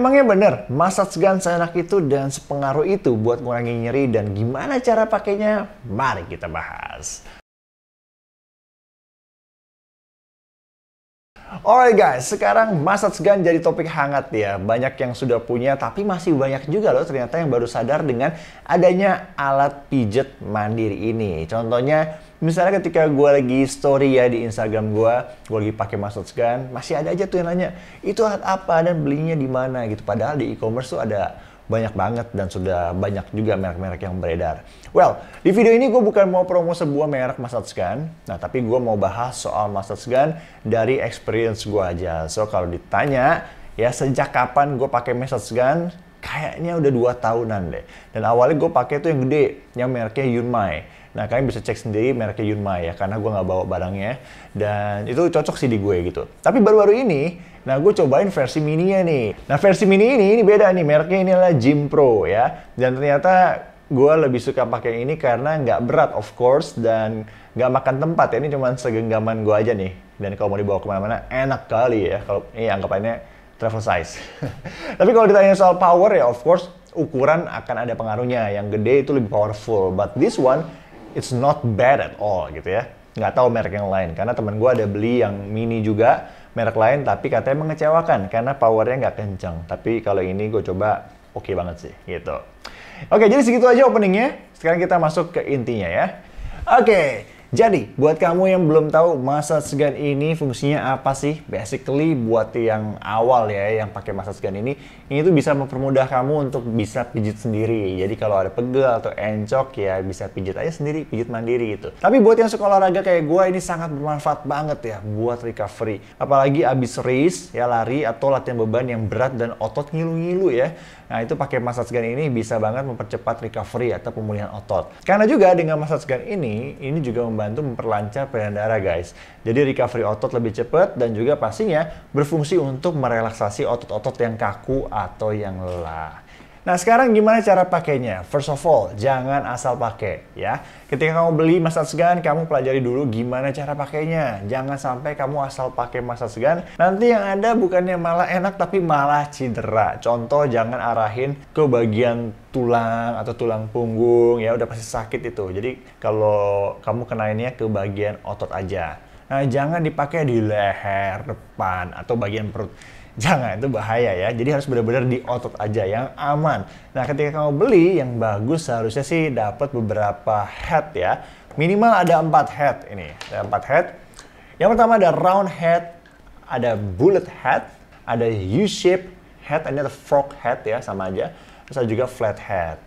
Emangnya bener, massage gun seenak itu dan sepengaruh itu buat ngurangi nyeri dan gimana cara pakainya? Mari kita bahas. Alright guys, sekarang massage gun jadi topik hangat ya. Banyak yang sudah punya, tapi masih banyak juga loh ternyata yang baru sadar dengan adanya alat pijet mandiri ini. Contohnya, misalnya ketika gue lagi story ya di Instagram gue, gue lagi pakai massage gun, masih ada aja tuh yang nanya, itu alat apa dan belinya di mana gitu. Padahal di e-commerce tuh ada banyak banget dan sudah banyak juga merek-merek yang beredar. Well, di video ini gue bukan mau promo sebuah merek massage gun, nah tapi gue mau bahas soal massage gun dari experience gue aja. So kalau ditanya ya sejak kapan gue pakai massage gun, kayaknya udah dua tahunan deh. Dan awalnya gue pakai tuh yang gede, yang mereknya Yunmai. Nah kalian bisa cek sendiri mereknya Yunmai ya, karena gue nggak bawa barangnya. Dan itu cocok sih di gue gitu. Tapi baru-baru ini, nah gue cobain versi mini mininya nih. Nah versi mini ini, ini beda nih, mereknya ini adalah Gym Pro ya. Dan ternyata gue lebih suka pakai ini karena nggak berat of course dan nggak makan tempat ya. Ini cuma segenggaman gue aja nih. Dan kalau mau dibawa kemana-mana enak kali ya. Kalau ini iya, anggapannya travel size. Tapi kalau ditanya soal power ya of course ukuran akan ada pengaruhnya. Yang gede itu lebih powerful, but this one it's not bad at all gitu ya. Nggak tahu merek yang lain karena teman gue ada beli yang mini juga merek lain tapi katanya mengecewakan karena powernya nggak kencang. Tapi kalau ini gue coba oke okay banget sih gitu. Oke, jadi segitu aja openingnya. Sekarang kita masuk ke intinya ya. Oke, jadi, buat kamu yang belum tahu massage gun ini fungsinya apa sih? Basically, buat yang awal ya, yang pakai massage gun ini, ini tuh bisa mempermudah kamu untuk bisa pijit sendiri. Jadi, kalau ada pegel atau encok ya, bisa pijit aja sendiri, pijit mandiri gitu. Tapi buat yang suka olahraga kayak gue, ini sangat bermanfaat banget ya buat recovery. Apalagi abis race, ya lari atau latihan beban yang berat dan otot ngilu-ngilu ya. Nah, itu pakai massage gun ini bisa banget mempercepat recovery atau pemulihan otot. Karena juga dengan massage gun ini, ini juga membantu memperlancar peredaran darah guys. Jadi recovery otot lebih cepat dan juga pastinya berfungsi untuk merelaksasi otot-otot yang kaku atau yang lelah. Nah sekarang gimana cara pakainya? First of all, jangan asal pakai ya. Ketika kamu beli masa segan, kamu pelajari dulu gimana cara pakainya. Jangan sampai kamu asal pakai masa segan, nanti yang ada bukannya malah enak tapi malah cedera. Contoh jangan arahin ke bagian tulang atau tulang punggung ya udah pasti sakit itu. Jadi kalau kamu kenainnya ke bagian otot aja. Nah, jangan dipakai di leher, depan, atau bagian perut Jangan, itu bahaya ya. Jadi harus benar-benar di otot aja yang aman. Nah, ketika kamu beli yang bagus seharusnya sih dapat beberapa head ya. Minimal ada empat head ini. Ada empat head. Yang pertama ada round head, ada bullet head, ada U-shape head, ini ada frog head ya, sama aja. Terus ada juga flat head.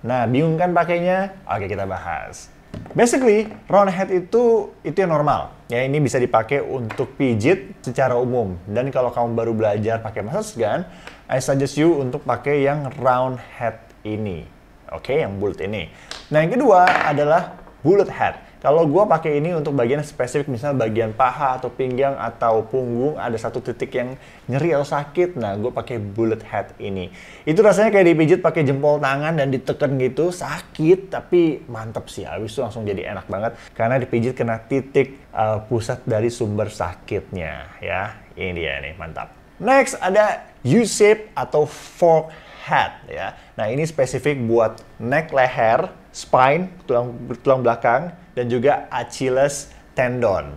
Nah, bingung kan pakainya? Oke, kita bahas. Basically, round head itu itu yang normal. Ya, ini bisa dipakai untuk pijit secara umum. Dan kalau kamu baru belajar pakai massage gun, I suggest you untuk pakai yang round head ini. Oke, okay, yang bullet ini. Nah, yang kedua adalah bullet head. Kalau gue pakai ini untuk bagian spesifik, misalnya bagian paha atau pinggang atau punggung ada satu titik yang nyeri atau sakit, nah gue pakai bullet head ini. Itu rasanya kayak dipijit pakai jempol tangan dan diteken gitu, sakit tapi mantep sih. Habis itu langsung jadi enak banget karena dipijit kena titik uh, pusat dari sumber sakitnya ya. Ini dia nih, mantap. Next ada U-shape atau fork head ya. Nah ini spesifik buat neck leher spine, tulang, tulang belakang, dan juga Achilles tendon.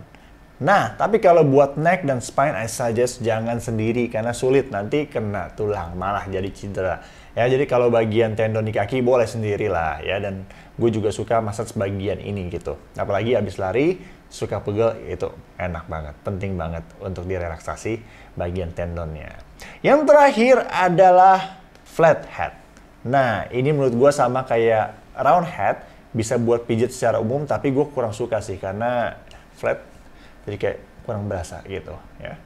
Nah, tapi kalau buat neck dan spine, I suggest jangan sendiri karena sulit nanti kena tulang, malah jadi cedera. Ya, jadi kalau bagian tendon di kaki boleh sendiri lah ya dan gue juga suka massage bagian ini gitu. Apalagi abis lari suka pegel itu enak banget, penting banget untuk direlaksasi bagian tendonnya. Yang terakhir adalah flat head. Nah, ini menurut gue sama kayak round head bisa buat pijat secara umum tapi gue kurang suka sih karena flat jadi kayak kurang berasa gitu ya.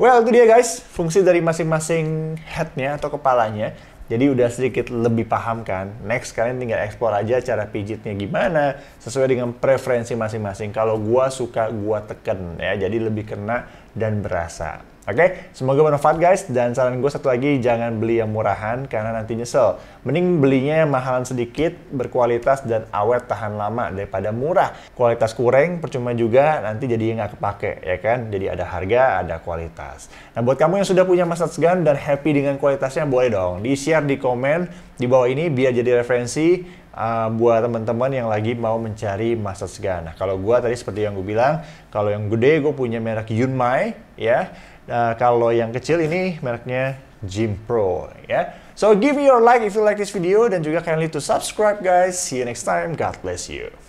Well itu dia guys fungsi dari masing-masing headnya atau kepalanya. Jadi udah sedikit lebih paham kan. Next kalian tinggal explore aja cara pijitnya gimana sesuai dengan preferensi masing-masing. Kalau gua suka gua teken ya. Jadi lebih kena dan berasa. Oke, okay? semoga bermanfaat guys. Dan saran gue satu lagi, jangan beli yang murahan karena nanti nyesel. Mending belinya yang mahalan sedikit, berkualitas, dan awet tahan lama daripada murah. Kualitas kurang, percuma juga, nanti jadi nggak kepake, ya kan? Jadi ada harga, ada kualitas. Nah, buat kamu yang sudah punya massage Gun dan happy dengan kualitasnya, boleh dong di share di komen di bawah ini biar jadi referensi uh, buat teman-teman yang lagi mau mencari master segan. Nah, kalau gua tadi seperti yang gue bilang, kalau yang gede gue punya merek Yunmai ya. Nah, kalau yang kecil ini mereknya Gym Pro ya. So give me your like if you like this video dan juga kindly to subscribe guys. See you next time. God bless you.